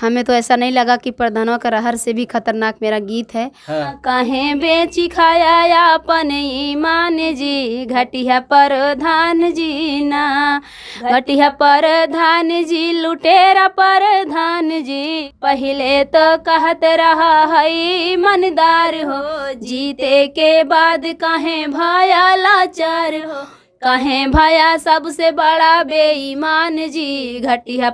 हमें तो ऐसा नहीं लगा कि प्रधानों का रहर से भी खतरनाक मेरा गीत है हाँ। कहे बेची खाया अपन ईमान जी घटिया धान जी ना घटिया पर धान जी लुटेरा पर धान जी पहले तो कहत रहा है मनदार हो जीते के बाद कहे भाया लाचार हो कहें भया सबसे बड़ा बेईमान जी घटिया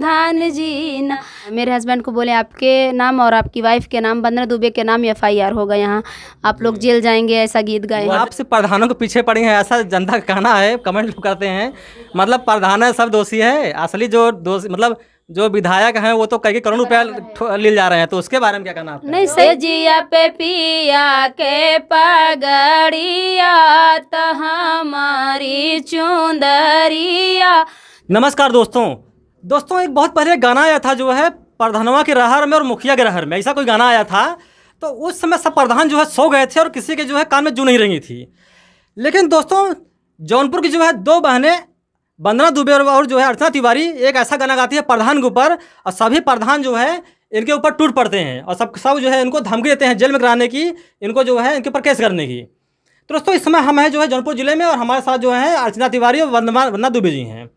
धान जी ना मेरे हस्बैंड को बोले आपके नाम और आपकी वाइफ के नाम बंदना दुबे के नाम एफ आई आर होगा यहाँ आप लोग हम्म। जेल जाएंगे ऐसा गीत गाए आपसे प्रधानों के पीछे पड़ी हैं ऐसा जनता का कहना है कमेंट करते हैं मतलब प्रधान है सब दोषी है असली जो दोषी मतलब जो विधायक हैं वो तो कई करोड़ रुपया ले जा रहे हैं तो उसके बारे में क्या कहना नहीं से जिया पे पिया के पगड़िया हमारी चुंदरिया नमस्कार दोस्तों दोस्तों एक बहुत पहले गाना आया था जो है प्रधानवा के रहर में और मुखिया के रहर में ऐसा कोई गाना आया था तो उस समय सब प्रधान जो है सो गए थे और किसी के जो है कान में जू नहीं रही थी लेकिन दोस्तों जौनपुर की जो है दो बहनें वंदना दुबे और जो है अर्चना तिवारी एक ऐसा गाना गाती है प्रधान के ऊपर और सभी प्रधान जो है इनके ऊपर टूट पड़ते हैं और सब सब जो है इनको धमकी देते हैं जेल में कराने की इनको जो है इनके ऊपर केस करने की तो दोस्तों इस समय हम हैं जो है जौनपुर जिले में और हमारे साथ जो है अर्चना तिवारी और वंदना वंदना दुबे जी हैं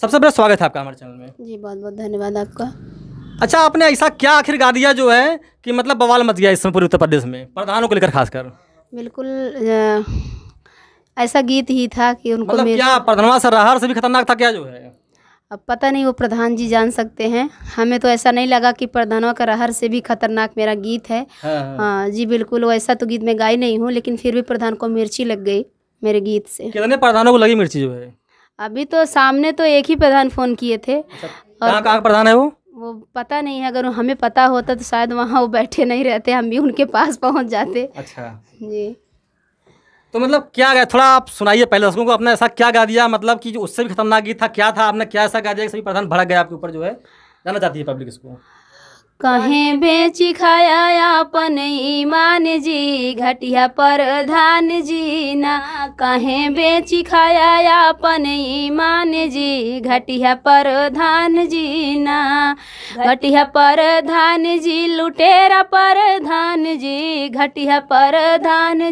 सबसे पहले स्वागत है आपका हमारे चैनल में जी बहुत बहुत धन्यवाद आपका अच्छा आपने ऐसा क्या आखिर गा दिया जो है कि मतलब बवाल मच गया इस समय पूरे उत्तर प्रदेश में प्रधानों को लेकर खासकर बिल्कुल ऐसा गीत ही था कि उनको मतलब क्या प्रधानवा सरहार से भी खतरनाक था क्या जो है अब पता नहीं वो प्रधान जी जान सकते हैं हमें तो ऐसा नहीं लगा कि प्रधानों का रहर से भी खतरनाक मेरा गीत है हाँ, हाँ।, हाँ जी बिल्कुल वैसा तो गीत मैं गाई नहीं हूँ लेकिन फिर भी प्रधान को मिर्ची लग गई मेरे गीत से कितने प्रधानों को लगी मिर्ची जो है अभी तो सामने तो एक ही प्रधान फोन किए थे अच्छा, और कहाँ प्रधान है वो वो पता नहीं है अगर हमें पता होता तो शायद वहाँ वो बैठे नहीं रहते हम भी उनके पास पहुँच जाते अच्छा जी तो मतलब क्या गया थोड़ा आप सुनाइए पहले दर्शकों को आपने ऐसा क्या गा दिया मतलब कि जो उससे भी खतरनाक गीत था क्या था आपने क्या ऐसा गा दिया कि सभी प्रधान भड़क गया आपके ऊपर जो है जाना चाहती है पब्लिक इसको कहें बेची खाया अपन ईमान जी घटिया पर धान जी ना कहें बेची खाया अपन ईमान जी घटिया पर धान जी ना घटिया पर धान जी लुटेरा पर धान जी घटिया पर धान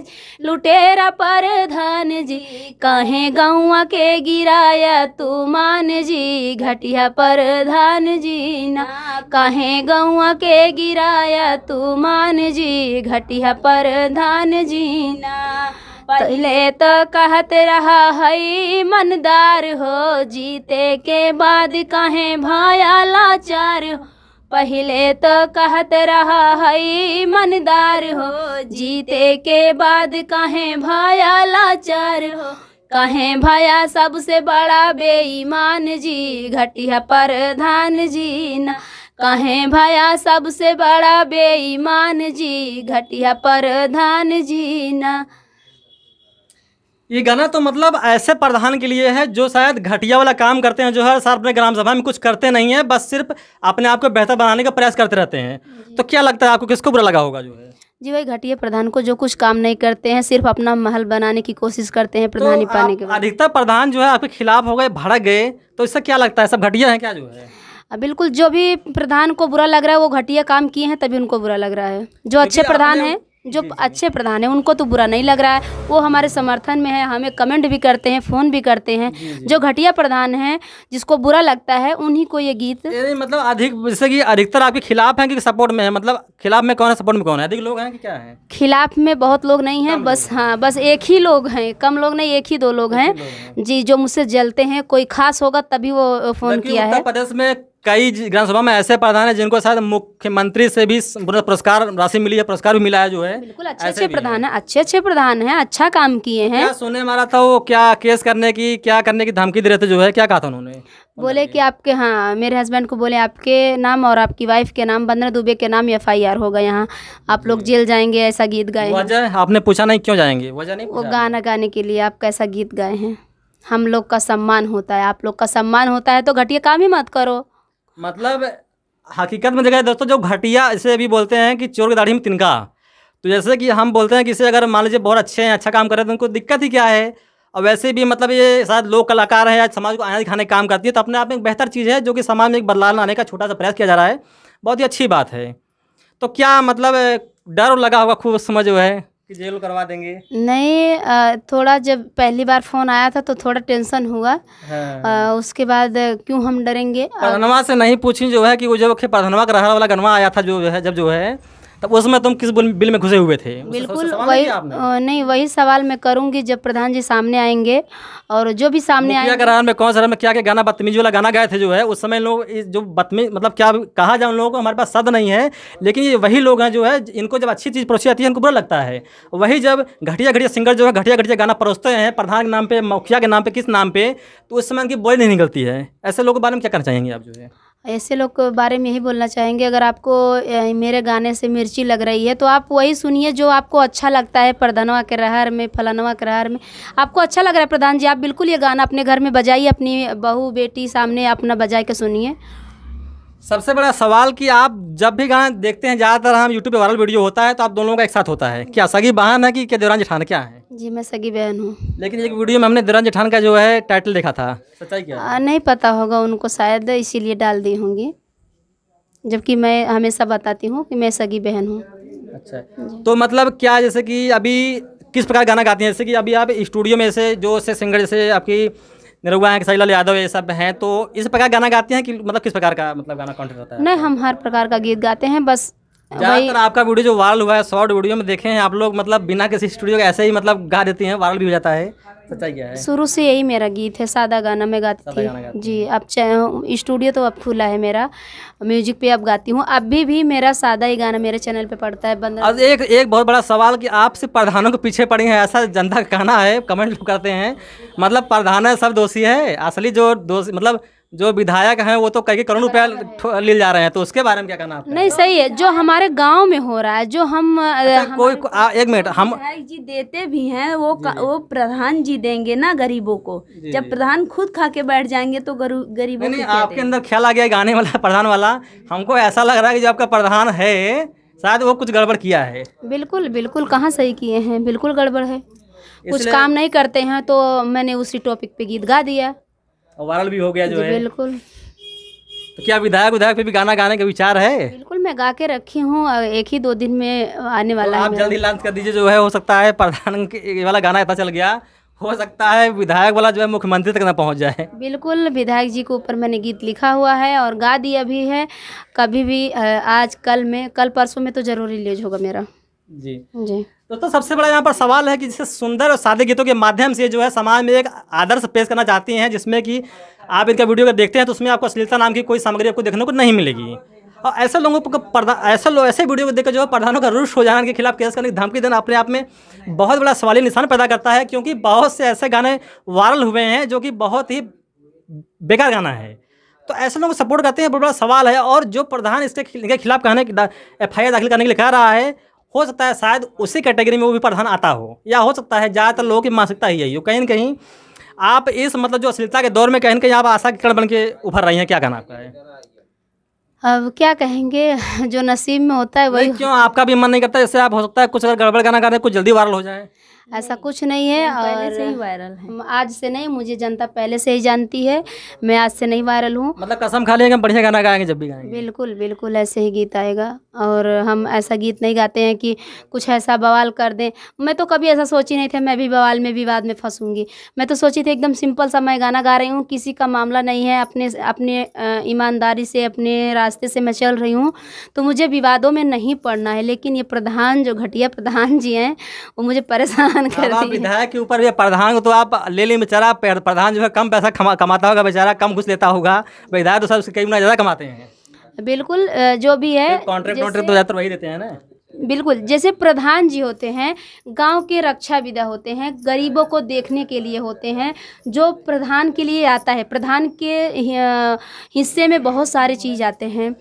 लुटेरा पर धान जी कहें गौआ के गिराया तू मान जी घटिया पर धान जी ना कहें गौ कुआ के गिराया तू मान जी घटिया पर धान जीना पहले तो कहत रहा हई मनदार हो जीते के बाद कहे भाया लाचार हो पहले तो कहत रहा हई मनदार हो जीते के बाद कहे भाया लाचार हो कहें भया सबसे बड़ा बेईमान जी घटिया पर धान जीना कहें भया सबसे बड़ा बेईमान जी घटिया प्रधान जी ना ये गाना तो मतलब ऐसे प्रधान के लिए है जो शायद घटिया वाला काम करते हैं जो हर साल अपने ग्राम सभा में कुछ करते नहीं है बस सिर्फ अपने आप को बेहतर बनाने का प्रयास करते रहते हैं तो क्या लगता है आपको किसको बुरा लगा होगा जो है जी भाई घटिया प्रधान को जो कुछ काम नहीं करते हैं सिर्फ अपना महल बनाने की कोशिश करते हैं प्रधानी तो पाने के अधिकतर प्रधान जो है आपके खिलाफ हो गए भड़क गए तो इससे क्या लगता है सब घटिया है क्या जो है बिल्कुल जो भी प्रधान को बुरा लग रहा है वो घटिया काम किए हैं तभी उनको बुरा लग रहा है जो अच्छे प्रधान हैं जो अच्छे प्रधान हैं उनको तो बुरा नहीं लग रहा है वो हमारे समर्थन में है हमें कमेंट भी करते हैं फ़ोन भी करते हैं जो घटिया प्रधान हैं जिसको बुरा लगता है उन्हीं को ये गीत मतलब अधिक जैसे कि अधिकतर आपके खिलाफ हैं कि सपोर्ट में है मतलब खिलाफ में कौन है सपोर्ट में कौन है अधिक लोग हैं कि क्या है खिलाफ में बहुत लोग नहीं है बस हाँ बस एक ही लोग हैं कम लोग नहीं एक ही दो लोग हैं जी जो मुझसे जलते हैं कोई खास होगा तभी वो फ़ोन किया है प्रदेश में कई ग्राम सभा में ऐसे प्रधान है जिनको शायद मुख्यमंत्री से भी पुरस्कार राशि मिली है पुरस्कार भी मिला है जो है बिल्कुल अच्छे अच्छे प्रधान है अच्छे अच्छे प्रधान है अच्छा काम किए हैं सुने मारा था वो क्या केस करने की क्या करने की धमकी दे रहे थे जो है क्या कहा था उन्होंने बोले कि आपके हाँ मेरे हस्बैंड को बोले आपके नाम और आपकी वाइफ के नाम बंदना दुबे के नाम एफ आई आर होगा यहाँ आप लोग हम्म। जेल जाएंगे ऐसा गीत गाए आपने पूछा नहीं क्यों जाएंगे वजह नहीं वो गाना गाने के लिए आप कैसा गीत गाए हैं हम लोग का सम्मान होता है आप लोग का सम्मान होता है तो घटिया काम ही मत करो मतलब हकीकत में देखा दोस्तों जो घटिया इसे भी बोलते हैं कि चोर की दाढ़ी में तिनका तो जैसे कि हम बोलते हैं कि इसे अगर मान लीजिए बहुत अच्छे हैं अच्छा काम कर रहे हैं तो उनको दिक्कत ही क्या है और वैसे भी मतलब ये शायद लोक कलाकार हैं या समाज को आना दिखाने का काम करती है तो अपने आप में एक बेहतर चीज़ है जो कि समाज में एक बदलाव लाने का छोटा सा प्रयास किया जा रहा है बहुत ही अच्छी बात है तो क्या मतलब डर लगा होगा खूब समझ जो है कि जेल करवा देंगे नहीं थोड़ा जब पहली बार फोन आया था तो थोड़ा टेंशन हुआ हाँ। उसके बाद क्यों हम डरेंगे पधनवा से नहीं पूछी जो है कि वो जब का रहने वाला गनवा आया था जो है जब जो है तब उस समय तुम तो किस बिल में घुसे हुए थे बिल्कुल वही नहीं वही सवाल मैं करूँगी जब प्रधान जी सामने आएंगे और जो भी सामने आएंगे क्या में कौन सा में क्या क्या गाना बदतमीज वाला गाना गाए थे जो है उस समय लोग जो बदतमीज मतलब क्या कहा जाए उन लोगों को हमारे पास सद नहीं है लेकिन ये वही लोग हैं जो है इनको जब अच्छी चीज़ परोसी जाती है इनको बुरा लगता है वही जब घटिया घटिया सिंगर जो है घटिया घटिया गाना परोसते हैं प्रधान के नाम पर मुखिया के नाम पर किस नाम पर तो उस समय उनकी बोली नहीं निकलती है ऐसे लोगों के बारे में क्या करना चाहेंगे आप जो है ऐसे लोग के बारे में यही बोलना चाहेंगे अगर आपको मेरे गाने से मिर्ची लग रही है तो आप वही सुनिए जो आपको अच्छा लगता है प्रधानवा के रहर में फलानवा के रहर में आपको अच्छा लग रहा है प्रधान जी आप बिल्कुल ये गाना अपने घर में बजाइए अपनी बहू बेटी सामने अपना बजा के सुनिए सबसे बड़ा सवाल कि आप जब भी गाना देखते हैं ज़्यादातर हम यूट्यूब पे वायरल वीडियो होता है तो आप दोनों का एक साथ होता है क्या सगी बहन है कि क्या देवरान जेठान क्या है जी मैं सगी बहन हूँ लेकिन एक वीडियो में हमने देवरान जेठान का जो है टाइटल देखा था सच्चाई क्या आ, नहीं पता होगा उनको शायद इसीलिए डाल दी होंगी जबकि मैं हमेशा बताती हूँ कि मैं सगी बहन हूँ अच्छा तो मतलब क्या जैसे कि अभी किस प्रकार गाना गाती हैं जैसे कि अभी आप स्टूडियो में से जो से सिंगर जैसे आपकी निरुआ शैलल यादव ये सब हैं तो इस प्रकार गाना गाते हैं कि मतलब किस प्रकार का मतलब गाना कॉन्टेंट होता है नहीं हम हर प्रकार का गीत गाते हैं बस हाँ, ज्यादातर आपका वीडियो जो वायरल हुआ है शॉर्ट वीडियो में देखे हैं आप लोग मतलब बिना किसी स्टूडियो के ऐसे ही मतलब गा देती हैं वायरल भी हो जाता है शुरू से यही मेरा गीत है सादा गाना मैं गाती थी गाती जी अब चाहे स्टूडियो तो अब खुला है मेरा म्यूजिक पे अब गाती हूँ अभी भी मेरा सादा ही गाना मेरे चैनल पे पड़ता है बंद अब एक एक बहुत बड़ा सवाल कि आप सिर्फ प्रधानों के पीछे पड़ी हैं ऐसा जनता का कहना है कमेंट करते हैं मतलब प्रधान है सब दोषी है असली जो दोषी मतलब जो विधायक हैं वो तो कई करोड़ रुपया ले जा रहे हैं तो उसके बारे में क्या कहना आपका नहीं सही है जो हमारे गांव में हो रहा है जो हम अच्छा, कोई आ, एक मिनट हम विधायक जी देते भी हैं वो वो प्रधान जी देंगे ना गरीबों को जब प्रधान खुद खा के बैठ जाएंगे तो गरीबों नहीं, आपके अंदर ख्याल आ गया गाने वाला प्रधान वाला हमको ऐसा लग रहा है की जो आपका प्रधान है शायद वो कुछ गड़बड़ किया है बिल्कुल बिल्कुल कहाँ सही किए हैं बिल्कुल गड़बड़ है कुछ काम नहीं करते हैं तो मैंने उसी टॉपिक पे गीत गा दिया और वायरल भी हो गया जो है बिल्कुल तो क्या विधायक विधायक पे भी गाना गाने का विचार है बिल्कुल मैं गा के रखी हूँ एक ही दो दिन में आने तो वाला तो आप जल्दी लॉन्च कर दीजिए जो है हो सकता है प्रधान वाला गाना इतना चल गया हो सकता है विधायक वाला जो है मुख्यमंत्री तक ना पहुंच जाए बिल्कुल विधायक जी के ऊपर मैंने गीत लिखा हुआ है और गा दिया भी है कभी भी आज कल में कल परसों में तो जरूर रिलीज होगा मेरा जी जी दोस्तों तो सबसे बड़ा यहाँ पर सवाल है कि जिसे सुंदर और सादे गीतों के माध्यम से जो है समाज में एक आदर्श पेश करना चाहती हैं जिसमें कि आप इनका वीडियो अगर देखते हैं तो उसमें आपको अश्लीलता नाम की कोई सामग्री आपको देखने को नहीं मिलेगी और ऐसे लोगों को प्रधान ऐसे लोग ऐसे वीडियो को देखकर जो है प्रधानों का रुष हो जाने के खिलाफ केस करने की धमकी देना अपने आप में बहुत बड़ा सवाली निशान पैदा करता है क्योंकि बहुत से ऐसे गाने वायरल हुए हैं जो कि बहुत ही बेकार गाना है तो ऐसे लोग सपोर्ट करते हैं बहुत बड़ा सवाल है और जो प्रधान इसके खिलाफ कहने एफ आई दाखिल करने के लिए कह रहा है हो सकता है शायद उसी कैटेगरी में वो भी प्रधान आता हो या हो सकता है ज़्यादातर लोगों की मानसिकता ही यही हो कहीं ना कहीं आप इस मतलब जो अश्लीलता के दौर में कहीं ना कहीं आप आशा के किरण बन के उभर रही हैं क्या कहना आपका है अब क्या कहेंगे जो नसीब में होता है वही क्यों आपका भी मन नहीं करता जैसे आप हो सकता है कुछ अगर गड़बड़ गाना गा रहे कुछ जल्दी वायरल हो जाए ऐसा कुछ नहीं है और से ही वायरल है आज से नहीं मुझे जनता पहले से ही जानती है मैं आज से नहीं वायरल हूँ मतलब कसम खा लेंगे बढ़िया गाना गाएंगे जब भी गाएंगे बिल्कुल बिल्कुल ऐसे ही गीत आएगा और हम ऐसा गीत नहीं गाते हैं कि कुछ ऐसा बवाल कर दें मैं तो कभी ऐसा सोची नहीं थी मैं भी बवाल में विवाद में फंसूंगी मैं तो सोची थी एकदम सिंपल सा मैं गाना गा रही हूँ किसी का मामला नहीं है अपने अपने ईमानदारी से अपने रास्ते से मैं चल रही हूँ तो मुझे विवादों में नहीं पड़ना है लेकिन ये प्रधान जो घटिया प्रधान जी हैं वो मुझे परेशान परेशान कर दिए विधायक के ऊपर प्रधान तो आप ले लें बेचारा प्रधान जो है कम पैसा कमा कमाता होगा बेचारा कम कुछ लेता होगा विधायक तो सबसे कई गुना ज़्यादा कमाते हैं बिल्कुल जो भी है कॉन्ट्रैक्ट वॉन्ट्रैक्ट तो ज़्यादातर वही देते हैं ना बिल्कुल जैसे प्रधान जी होते हैं गांव के रक्षा विदा होते हैं गरीबों को देखने के लिए होते हैं जो प्रधान के लिए आता है प्रधान के हिस्से में बहुत सारे चीज़ आते हैं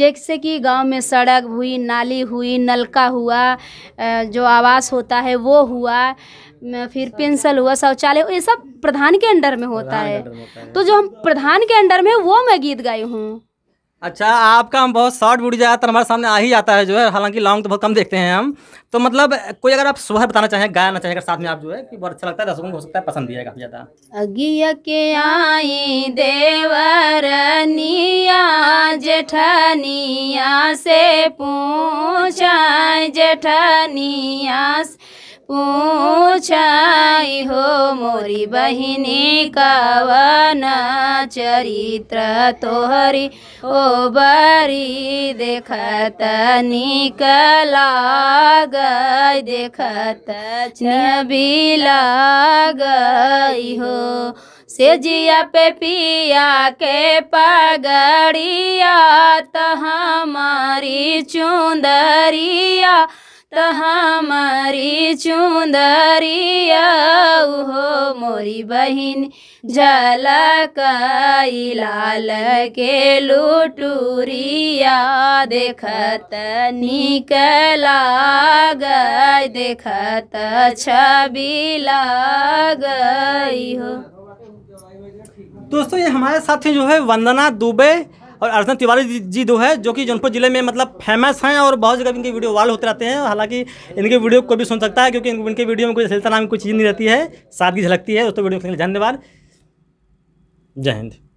जैसे कि गांव में सड़क हुई नाली हुई नलका हुआ जो आवास होता है वो हुआ फिर पेंसिल हुआ शौचालय ये सब प्रधान के अंडर में होता है तो जो हम प्रधान के अंडर में वो मैं गीत गाई हूँ अच्छा आपका हम बहुत शॉर्ट वीडियो ज़्यादातर तो हमारे सामने आ ही जाता है जो है हालांकि लॉन्ग तो बहुत कम देखते हैं हम तो मतलब कोई अगर आप सुबह बताना चाहें गाना चाहें अगर साथ में आप जो है कि बहुत अच्छा लगता है दर्शकों को हो सकता है पसंद दिया काफ़ी ज़्यादा अगिया के आई देवरनिया जेठनिया से पूछा जेठनिया ऊंचाई हो मोरी बहिनी कावन चरित्र तोहरी ओ बारी देखत निक गई देखत छवि गई हो जिया पे पिया के पगड़िया तो हमारी चुंदरिया तहाँ मारी चुंदरिया हो मोरी बहन जला लाल के लुटूरिया देखत निक लाग देखत छवि गई हो दोस्तों ये हमारे साथ जो है वंदना दुबे और अर्जन तिवारी जी दो है जो कि जौनपुर जिले में मतलब फेमस हैं और बहुत जगह इनके वीडियो वायरल होते रहते हैं हालांकि इनके वीडियो को भी सुन सकता है क्योंकि इनके वीडियो में कोई सिलसिला में कोई चीज़ नहीं रहती है सादगी झलकती है दोस्तों वीडियो धन्यवाद जय हिंद